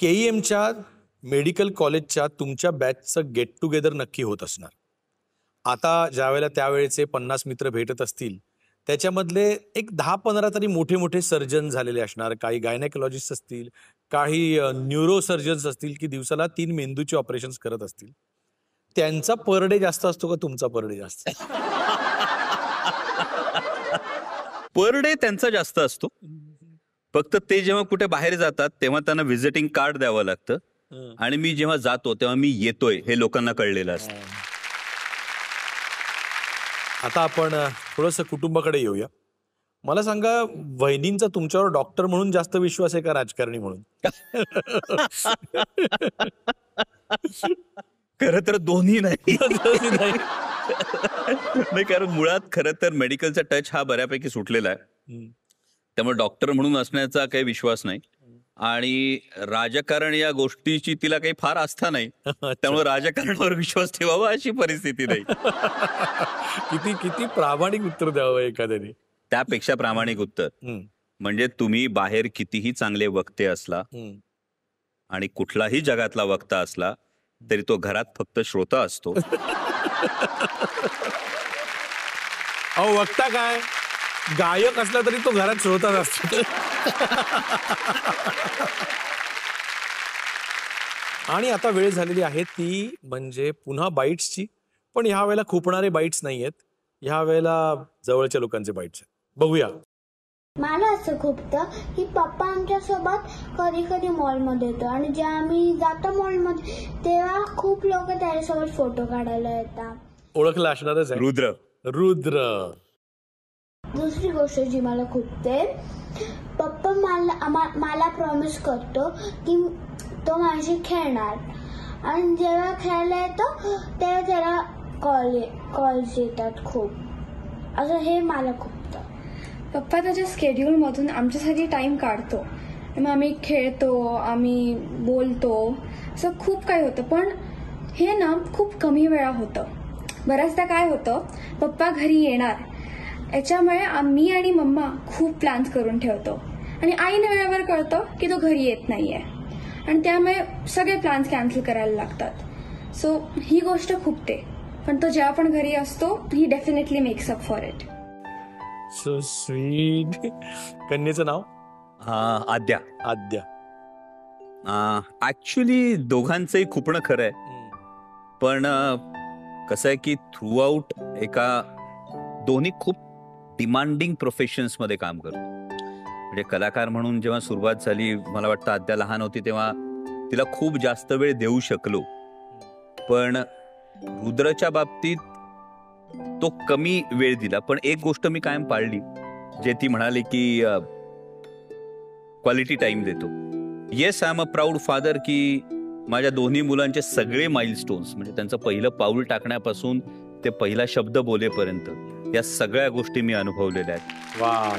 के एमच्या मेडिकल कॉलेजच्या तुमच्या बॅचचं गेट टुगेदर नक्की होत असणार आता ज्यावेळेला त्यावेळेचे पन्नास मित्र भेटत असतील त्याच्यामधले एक दहा पंधरा तरी मोठे मोठे सर्जन झालेले असणार काही गायनेकोलॉजिस्ट असतील काही न्यूरो सर्जन्स असतील की दिवसाला तीन मेंदूचे ऑपरेशन्स करत असतील त्यांचा पर डे जास्त असतो का तुमचा पर डे जास्त पर डे त्यांचा जास्त असतो फक्त ते जेव्हा कुठे बाहेर जातात तेव्हा त्यांना व्हिजिटिंग कार्ड द्यावं लागतं आणि मी जेव्हा जातो तेव्हा मी येतोय हे लोकांना कळलेलं असतं आता आपण थोडस कुटुंबाकडे येऊया मला सांगा वहिनींचा तुमच्यावर डॉक्टर म्हणून जास्त विश्वास आहे का राजकारणी म्हणून खर तर दोन्ही नाही कारण मुळात खर तर मेडिकलचा टच हा बऱ्यापैकी सुटलेला आहे त्यामुळे डॉक्टर म्हणून असण्याचा काही विश्वास नाही आणि राजकारण या गोष्टीची तिला काही फार आस्था नाही त्यामुळे राजकारणावर विश्वास ठेवावा अशी परिस्थिती नाही किती किती प्रामाणिक उत्तर द्यावं एखाद्याने त्यापेक्षा प्रामाणिक उत्तर म्हणजे तुम्ही बाहेर कितीही चांगले वक्ते असला आणि कुठलाही जगातला वक्ता असला तरी तो घरात फक्त श्रोता असतो अहो वक्ता काय गायक असला तरी तो घरात श्रोताच असतो आणि आता वेळ झालेली आहे ती म्हणजे पुन्हा बाईट्सची पण ह्या वेळेला खुपणारे बाईट्स नाही आहेत ह्या वेळेला जवळच्या लोकांचे बाईट्स आहेत बघूया मला असं खूपतं की पप्पा आमच्या सोबत कधी कधी मॉल मध्ये येतो आणि जेव्हा आम्ही जातो मॉलमध्ये तेव्हा खूप लोक त्याच्यासोबत फोटो काढायला येतात ओळखला असणारच आहे रुद्र रुद्र दुसरी गोष्ट जी मला खुपते पप्पा मला मला प्रॉमिस करतो की तो माझी खेळणार आणि जेव्हा खेळायला येतो तेव्हा त्याला कॉल कॉल्स येतात खूप असं हे मला खुपत पप्पा त्याच्या मधून आमच्यासाठी टाइम काढतो मग आम्ही खेळतो आम्ही बोलतो असं खूप काही होतं पण हे ना खूप कमी वेळा होतं बऱ्याचदा काय होतं पप्पा घरी येणार याच्यामुळे आम्ही आणि मम्मा खूप प्लॅन्स करून ठेवतो आणि आईने वेळेवर कळतो की तो घरी येत नाहीये आणि त्यामुळे सगळे प्लॅन्स कॅन्सल करायला लागतात सो ही गोष्ट खूप ते पण तो जेव्हा पण घरी असतो ही definitely makes up for it so sweet कन्येचं नाव आद्या आद्या ऍक्च्युली दोघांचंही खुपणं खरं आहे पण कसं आहे की थ्रू एका दोन्ही खूप डिमांडिंग प्रोफेशन्समध्ये काम करतो म्हणजे कलाकार म्हणून जेव्हा सुरुवात झाली मला वाटतं अद्या लहान होती तेव्हा तिला खूप जास्त वेळ देऊ शकलो पण रुद्रच्या बाबतीत तो कमी वेळ दिला पण एक गोष्ट मी कायम पाळली जे ती म्हणाली की क्वालिटी टाइम देतो yes I am a proud father की माझ्या दोन्ही मुलांचे सगळे माइलस्टोन्स म्हणजे त्यांचं पहिलं पाऊल टाकण्यापासून ते पहिला शब्द बोलेपर्यंत या सगळ्या गोष्टी मी अनुभवलेल्या आहेत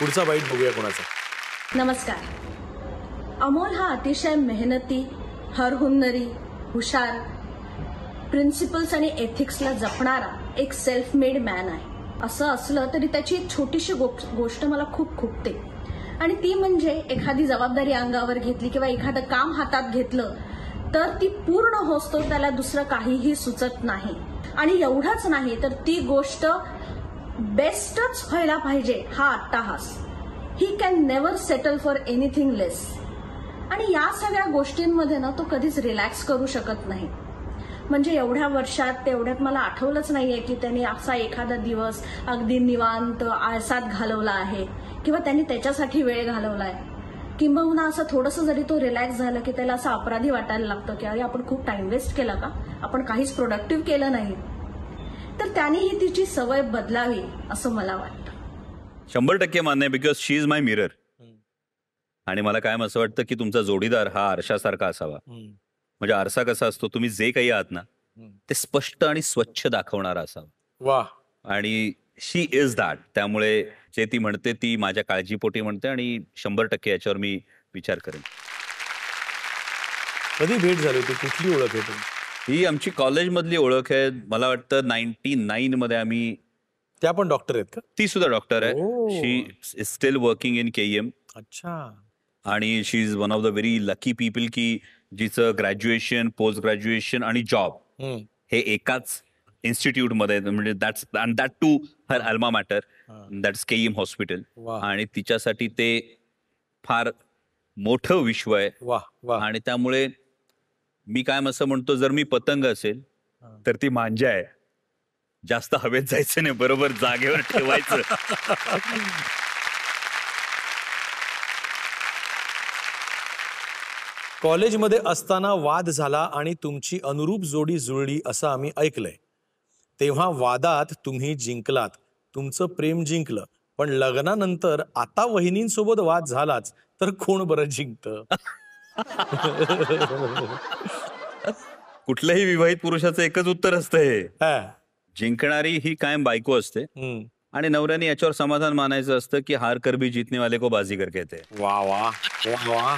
पुढचा वाईट बघूया कोणाचा नमस्कार अमोल हा अतिशय मेहनती हरहुन्नरी हुशार प्रिन्सिपल्स आणि एथिक्सला जपणारा एक सेल्फ मेड मॅन आहे असं असलं तरी त्याची एक छोटीशी गोष्ट मला खूप खुपते आणि ती म्हणजे एखादी जबाबदारी अंगावर घेतली किंवा एखादं काम हातात घेतलं तर ती पूर्ण होसतो त्याला दुसरं काहीही सुचत नाही आणि एवढाच नाही तर ती गोष्ट बेस्टच व्हायला पाहिजे हा अट्टाहास he can never settle for anything less आणि या सगळ्या गोष्टींमध्ये ना तो कधीच रिलॅक्स करू शकत नाही म्हणजे एवढ्या वर्षात तेवढ्यात मला आठवलंच नाहीये की त्यांनी असा एखादा दिवस अगदी निवांत आळसात घालवला आहे किंवा त्यांनी त्याच्यासाठी वेळ घालवला आहे किंबहुना असं थोडंसं जरी तो रिलॅक्स झालं की त्याला असं अपराधी वाटायला लागतं की अरे आपण खूप टाइम वेस्ट केला का आपण काहीच प्रोडक्टिव्ह केलं नाही तर ही तिची सवय बदलावी असं मला वाटतं शंभर टक्के मान्य because she is my mirror आणि मला काय असं वाटतं की तुमचा जोडीदार हा आरशासारखा असावा म्हणजे आरसा कसा असतो तुम्ही जे काही आहात ना ते स्पष्ट आणि स्वच्छ दाखवणारा असावा वा आणि शी इज दॅट त्यामुळे जे ती म्हणते ती माझ्या काळजीपोटी म्हणते आणि शंभर टक्के याच्यावर मी विचार करेन कधी भेट झाली होती कुठली ओळख आहे ही आमची कॉलेजमधली ओळख आहे मला वाटतं नाईन्टी नाईन मध्ये आम्ही त्या पण डॉक्टर आहेत का ती सुद्धा डॉक्टर आहे she is still working in K M अच्छा आणि she is one of the very lucky people की जिचं ग्रॅज्युएशन पोस्ट ग्रॅज्युएशन आणि जॉब हे एकाच इन्स्टिट्यूटमध्ये म्हणजे that's that to her alma mater that's M hospital आणि तिच्यासाठी ते फार मोठं विश्व आहे आणि त्यामुळे मी काय असं म्हणतो जर मी पतंग असेल तर ती मांजा आहे जास्त हवेत जायचं नाही बरोबर जागेवर ठेवायचं कॉलेजमध्ये असताना वाद झाला आणि तुमची अनुरूप जोडी जुळली असं आम्ही ऐकलंय तेव्हा वादात तुम्ही जिंकलात तुमचं प्रेम जिंकलं पण लग्नानंतर आता वहिनींसोबत वाद झालाच तर कोण बरं जिंकत कुठल्याही विवाहित पुरुषाचं एकच उत्तर असतं हे जिंकणारी ही कायम बायको असते आणि नवऱ्याने याच्यावर समाधान मानायचं असतं की हार कर भी जीतने वाले को बाजी कहते वा वा वा वा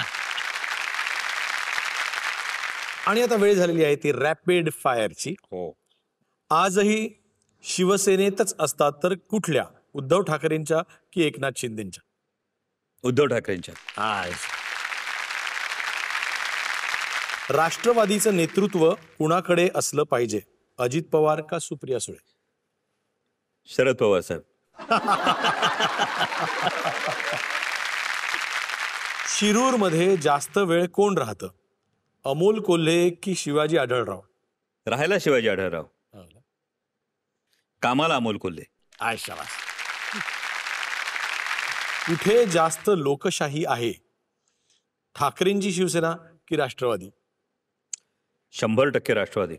आणि आता वेळ झालेली आहे ती रॅपिड फायरची हो आजही शिवसेनेतच असतात तर कुठल्या उद्धव ठाकरेंच्या की एकनाथ शिंदेच्या उद्धव ठाकरेंच्या राष्ट्रवादीचं नेतृत्व कुणाकडे असलं पाहिजे अजित पवार का सुप्रिया सुळे शरद पवार साहेब शिरूर मध्ये जास्त वेळ कोण राहतं अमोल कोल्हे की शिवाजी आढळराव राहायला शिवाजी आढळराव कामाला अमोल कोल्हे आय कुठे जास्त लोकशाही आहे ठाकरेंची शिवसेना की राष्ट्रवादी शंभर टक्के राष्ट्रवादी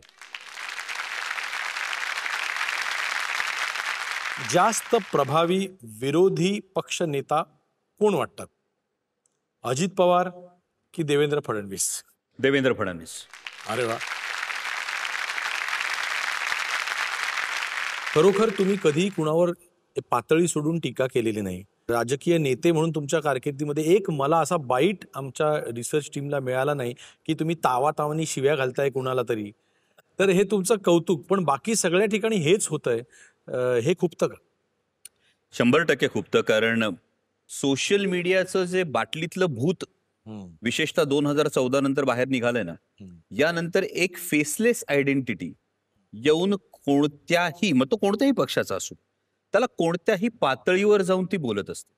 जास्त प्रभावी विरोधी पक्ष नेता कोण वाटतात अजित पवार की देवेंद्र फडणवीस देवेंद्र फडणवीस अरे वा खरोखर तुम्ही कधीही कुणावर पातळी सोडून टीका केलेली नाही राजकीय नेते म्हणून तुमच्या कारकिर्दीमध्ये एक मला असा बाईट आमच्या रिसर्च टीमला मिळाला नाही की तुम्ही तावातावानी शिव्या घालताय कुणाला तरी तर हे तुमचं कौतुक पण बाकी सगळ्या ठिकाणी हेच होतंय हे खुपत का शंभर टक्के खुपतं कारण सोशल मीडियाचं जे बाटलीतलं भूत विशेषतः दोन हजार चौदा नंतर बाहेर निघालंय ना यानंतर एक फेसलेस आयडेंटिटी येऊन कोणत्याही मग तो कोणत्याही पक्षाचा असो त्याला कोणत्याही पातळीवर जाऊन ती बोलत असते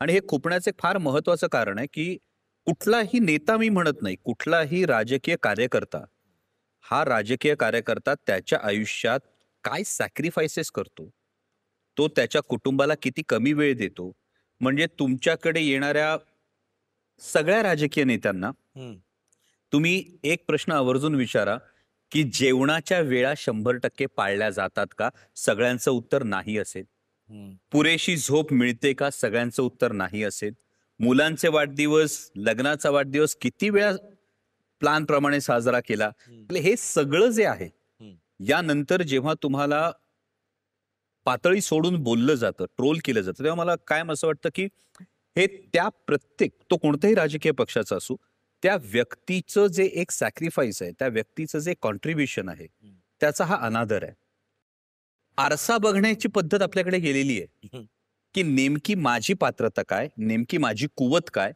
आणि हे खुपण्याचं फार महत्वाचं कारण आहे की कुठलाही नेता मी म्हणत नाही कुठलाही राजकीय कार्यकर्ता हा राजकीय कार्यकर्ता त्याच्या आयुष्यात काय सॅक्रिफायसेस करतो तो त्याच्या कुटुंबाला किती कमी वेळ देतो म्हणजे तुमच्याकडे येणाऱ्या सगळ्या राजकीय नेत्यांना तुम्ही एक प्रश्न आवर्जून विचारा की जेवणाच्या वेळा शंभर टक्के पाळल्या जातात का सगळ्यांचं उत्तर नाही असेल पुरेशी झोप मिळते का सगळ्यांचं उत्तर नाही असेल मुलांचे वाढदिवस लग्नाचा वाढदिवस किती वेळा प्लान प्रमाणे साजरा केला हे सगळं जे आहे यानंतर जेव्हा तुम्हाला पातळी सोडून बोललं जातं ट्रोल केलं जातं तेव्हा मला कायम असं वाटतं की हे त्या प्रत्येक तो कोणत्याही राजकीय पक्षाचा असू त्या व्यक्तीचं जे एक सॅक्रिफाईस आहे त्या व्यक्तीचं जे कॉन्ट्रीब्युशन आहे त्याचा हा अनादर आहे आरसा बघण्याची पद्धत आपल्याकडे गेलेली आहे की नेमकी माझी पात्रता काय नेमकी माझी कुवत काय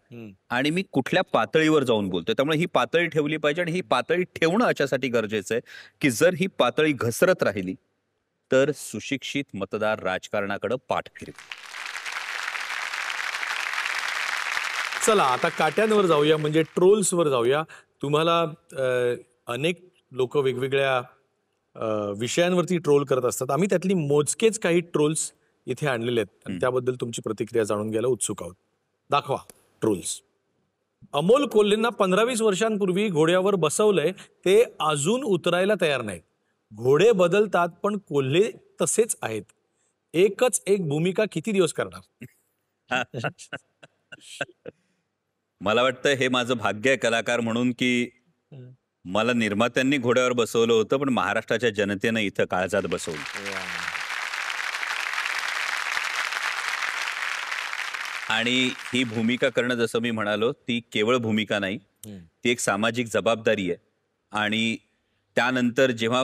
आणि मी कुठल्या पातळीवर जाऊन बोलतोय त्यामुळे ही पातळी ठेवली पाहिजे आणि ही पातळी ठेवणं अशासाठी गरजेचं आहे की जर ही पातळी घसरत राहिली तर सुशिक्षित मतदार राजकारणाकडे पाठ फिरतील चला आता काट्यांवर जाऊया म्हणजे ट्रोल्सवर जाऊया तुम्हाला अनेक लोक वेगवेगळ्या विषयांवरती ट्रोल करत असतात आम्ही त्यातली मोजकेच काही ट्रोल्स इथे आणलेले आहेत आणि त्याबद्दल तुमची प्रतिक्रिया जाणून घ्यायला उत्सुक आहोत दाखवा ट्रोल्स अमोल कोल्हेंना पंधरा वीस वर्षांपूर्वी घोड्यावर बसवलंय ते अजून उतरायला तयार नाहीत घोडे बदलतात पण कोल्हे तसेच आहेत एकच एक भूमिका किती दिवस करणार मला वाटतं हे माझं भाग्य आहे कलाकार म्हणून की मला निर्मात्यांनी घोड्यावर बसवलं होतं पण महाराष्ट्राच्या जनतेनं इथं काळजात बसवलं आणि ही भूमिका करणं जसं मी म्हणालो ती केवळ भूमिका नाही ती एक सामाजिक जबाबदारी आहे आणि त्यानंतर जेव्हा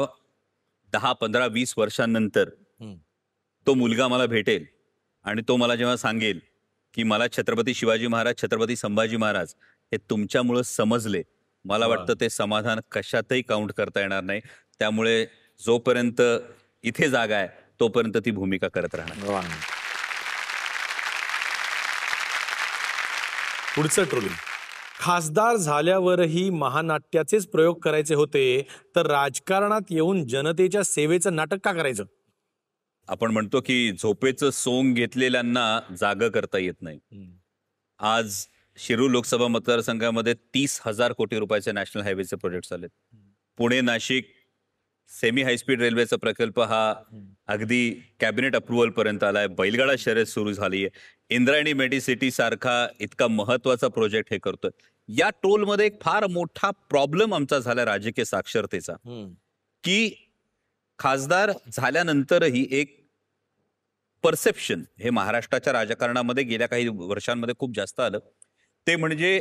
दहा पंधरा वीस वर्षांनंतर तो मुलगा मला भेटेल आणि तो मला जेव्हा सांगेल की मला छत्रपती शिवाजी महाराज छत्रपती संभाजी महाराज हे तुमच्यामुळं समजले मला वाटतं ते समाधान कशातही काउंट करता येणार नाही त्यामुळे जोपर्यंत इथे जागा आहे तोपर्यंत ती भूमिका करत राहणार पुढचं ट्रोलिंग खासदार झाल्यावरही महानाट्याचेच प्रयोग करायचे होते तर राजकारणात येऊन जनतेच्या सेवेचं नाटक का करायचं आपण म्हणतो की झोपेचं सोंग घेतलेल्यांना जाग करता येत नाही आज शिरू लोकसभा मतदारसंघामध्ये तीस हजार कोटी रुपयाचे नॅशनल हायवेचे प्रोजेक्ट आलेत पुणे नाशिक सेमी हायस्पीड रेल्वेचा प्रकल्प हा अगदी कॅबिनेट अप्रुव्हल पर्यंत आलाय बैलगाडा शर्यत सुरू झालीय इंद्रायणी मेडी सिटी सारखा इतका महत्वाचा प्रोजेक्ट हे करतोय या टोलमध्ये एक फार मोठा प्रॉब्लेम आमचा झाला राजकीय साक्षरतेचा की खासदार झाल्यानंतरही एक परसेप्शन हे महाराष्ट्राच्या राजकारणामध्ये गेल्या काही वर्षांमध्ये खूप जास्त आलं ते म्हणजे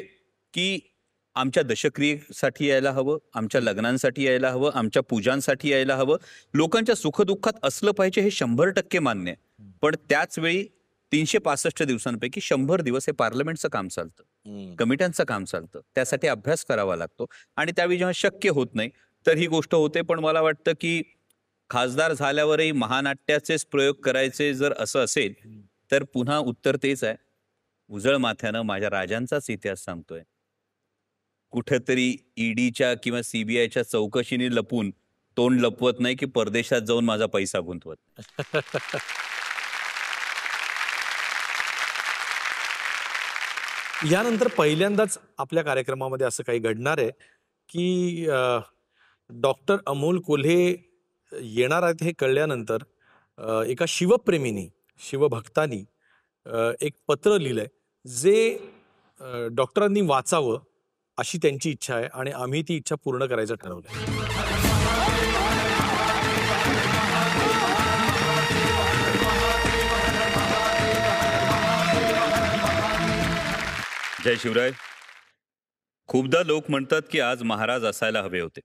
की आमच्या दशक्रियेसाठी यायला हवं आमच्या लग्नांसाठी यायला हवं आमच्या पूजांसाठी यायला हवं लोकांच्या सुखदुःखात असलं पाहिजे हे शंभर टक्के मान्य आहे पण त्याच वेळी तीनशे पासष्ट दिवसांपैकी शंभर दिवस हे पार्लमेंटचं काम चालतं कमिट्यांचं काम चालतं त्यासाठी अभ्यास करावा लागतो आणि त्यावेळी जेव्हा शक्य होत नाही तर ही गोष्ट होते पण मला वाटतं की खासदार झाल्यावरही महानाट्याचेच प्रयोग करायचे जर असं असेल तर पुन्हा उत्तर तेच आहे उजळ माथ्यानं माझ्या राजांचाच इतिहास सांगतोय कुठेतरी ईडीच्या किंवा सीबीआयच्या चौकशीने लपून तोंड लपवत नाही की परदेशात जाऊन माझा पैसा गुंतवत यानंतर पहिल्यांदाच आपल्या कार्यक्रमामध्ये असं काही घडणार आहे की डॉक्टर अमोल कोल्हे येणार आहेत हे कळल्यानंतर एका शिवप्रेमीनी शिवभक्तानी एक पत्र लिहिलंय जे डॉक्टरांनी वाचावं अशी त्यांची इच्छा आहे आणि आम्ही ती इच्छा पूर्ण करायचं ठरवलंय जय शिवराय खूपदा लोक म्हणतात की आज महाराज असायला हवे होते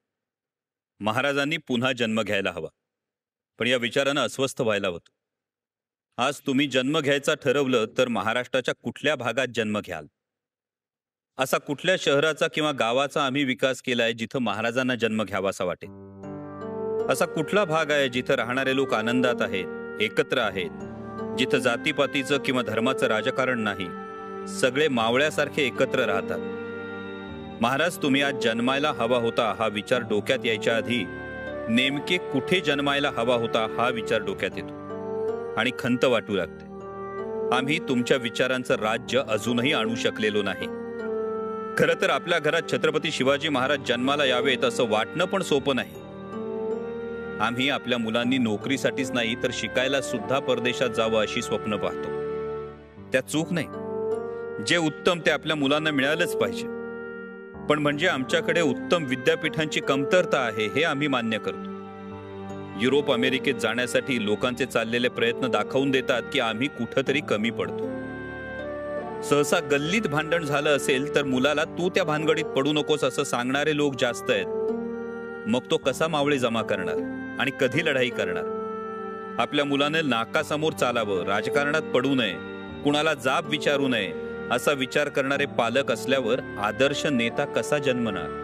महाराजांनी पुन्हा जन्म घ्यायला हवा पण या विचारानं अस्वस्थ व्हायला होतो आज तुम्ही जन्म घ्यायचा ठरवलं तर महाराष्ट्राच्या कुठल्या भागात जन्म घ्याल असा कुठल्या शहराचा किंवा गावाचा आम्ही विकास केलाय जिथं महाराजांना जन्म घ्यावासा वाटेल असा कुठला भाग आहे जिथं राहणारे लोक आनंदात आहेत एकत्र आहेत जिथं जातीपातीचं किंवा धर्माचं राजकारण नाही सगळे मावळ्यासारखे एकत्र राहतात महाराज तुम्ही आज जन्मायला हवा होता हा विचार डोक्यात यायच्या आधी नेमके कुठे जन्मायला हवा होता हा विचार डोक्यात येतो आणि खंत वाटू लागते आम्ही तुमच्या विचारांचं राज्य अजूनही आणू शकलेलो नाही खरं तर आपल्या घरात छत्रपती शिवाजी महाराज जन्माला यावेत असं वाटणं पण सोपं नाही आम्ही आपल्या मुलांनी नोकरीसाठीच नाही तर शिकायला सुद्धा परदेशात जावं अशी स्वप्न पाहतो त्या चूक नाही जे उत्तम ते आपल्या मुलांना मिळालंच पाहिजे पण म्हणजे आमच्याकडे उत्तम विद्यापीठांची कमतरता आहे हे आम्ही मान्य करतो युरोप अमेरिकेत जाण्यासाठी लोकांचे चाललेले प्रयत्न दाखवून देतात की आम्ही कुठंतरी कमी पडतो सहसा गल्लीत भांडण झालं असेल तर मुलाला तू त्या भानगडीत पडू नकोस असं सांगणारे लोक जास्त आहेत मग तो कसा मावळे जमा करणार आणि कधी लढाई करणार आपल्या मुलाने नाकासमोर चालावं राजकारणात पडू नये कुणाला जाब विचारू नये असा विचार करणारे पालक असल्यावर आदर्श नेता कसा जन्मणार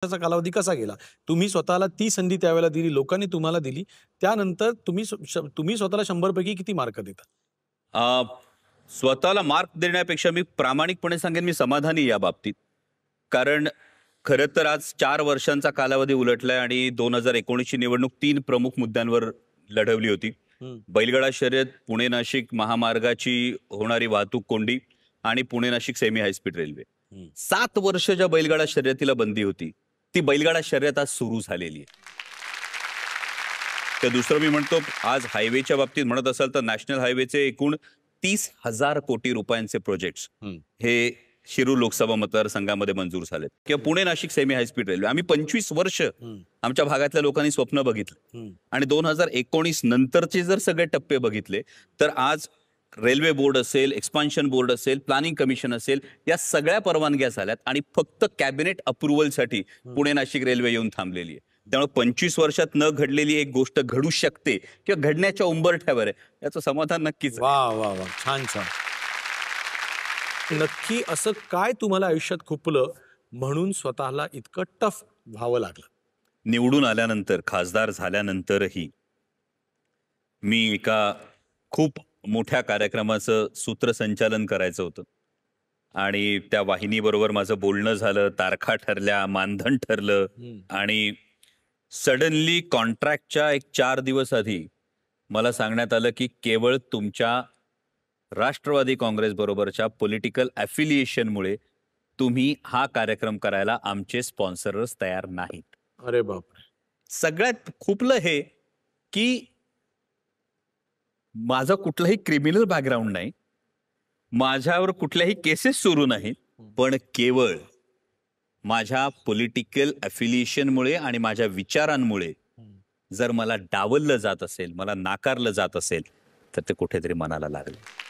त्याचा कालावधी कसा गेला तुम्ही स्वतःला ती संधी त्यावेळेला दिली लोकांनी तुम्हाला दिली त्यानंतर तुम्ही तुम्ही स्वतःला शंभरपैकी किती मार्क देता स्वतःला मार्क देण्यापेक्षा मी प्रामाणिकपणे सांगेन मी समाधानी या बाबतीत कारण खरं तर आज चार वर्षांचा कालावधी उलटलाय आणि दोन हजार एकोणीसची निवडणूक तीन प्रमुख मुद्द्यांवर लढवली होती बैलगडा शर्यत पुणे नाशिक महामार्गाची होणारी वाहतूक कोंडी आणि Pune Nashik semi high speed railway सात वर्ष ज्या बैलगाडा शर्यतीला बंदी होती ती बैलगाडा शर्यत आज सुरू झालेली आहे तर दुसरं मी म्हणतो आज हायवेच्या बाबतीत म्हणत असाल तर नॅशनल हायवेचे एकूण तीस हजार कोटी रुपयांचे प्रोजेक्ट हे शिरू लोकसभा मतदारसंघामध्ये मंजूर झालेत किंवा Pune Nashik semi high speed railway आम्ही पंचवीस वर्ष आमच्या भागातल्या लोकांनी स्वप्न बघितलं आणि दोन हजार एकोणीस नंतरचे जर सगळे टप्पे बघितले तर आज रेल्वे बोर्ड असेल एक्सपान्शन बोर्ड असेल प्लॅनिंग कमिशन असेल या सगळ्या परवानग्या झाल्यात आणि फक्त कॅबिनेट अप्रुव्हलसाठी पुणे नाशिक रेल्वे येऊन थांबलेली आहे त्यामुळे पंचवीस वर्षात न घडलेली एक गोष्ट घडू शकते किंवा घडण्याच्या उंबरठ्यावर आहे याचं समाधान नक्कीच वा वा वा छान छान नक्की असं काय तुम्हाला आयुष्यात खुपलं म्हणून स्वतःला इतकं टफ व्हावं लागलं निवडून आल्यानंतर खासदार झाल्यानंतरही मी एका खूप मोठ्या कार्यक्रमाचं सूत्रसंचालन करायचं होतं आणि त्या वाहिनीबरोबर माझं बोलणं झालं तारखा ठरल्या मानधन ठरलं आणि सडनली कॉन्ट्रॅक्टच्या एक चार दिवस आधी मला सांगण्यात आलं की केवळ तुमच्या राष्ट्रवादी काँग्रेस बरोबरच्या पॉलिटिकल ॲफिलिएशनमुळे तुम्ही हा कार्यक्रम करायला आमचे स्पॉन्सरर्स तयार नाहीत अरे बाप सगळ्यात खुपलं हे की माझा कुठलाही क्रिमिनल बॅकग्राऊंड नाही माझ्यावर कुठल्याही केसेस सुरू नाहीत पण केवळ माझ्या पॉलिटिकल अफिलिएशनमुळे आणि माझ्या विचारांमुळे जर मला डावललं जात असेल मला नाकारलं जात असेल तर ते कुठेतरी मनाला लागलं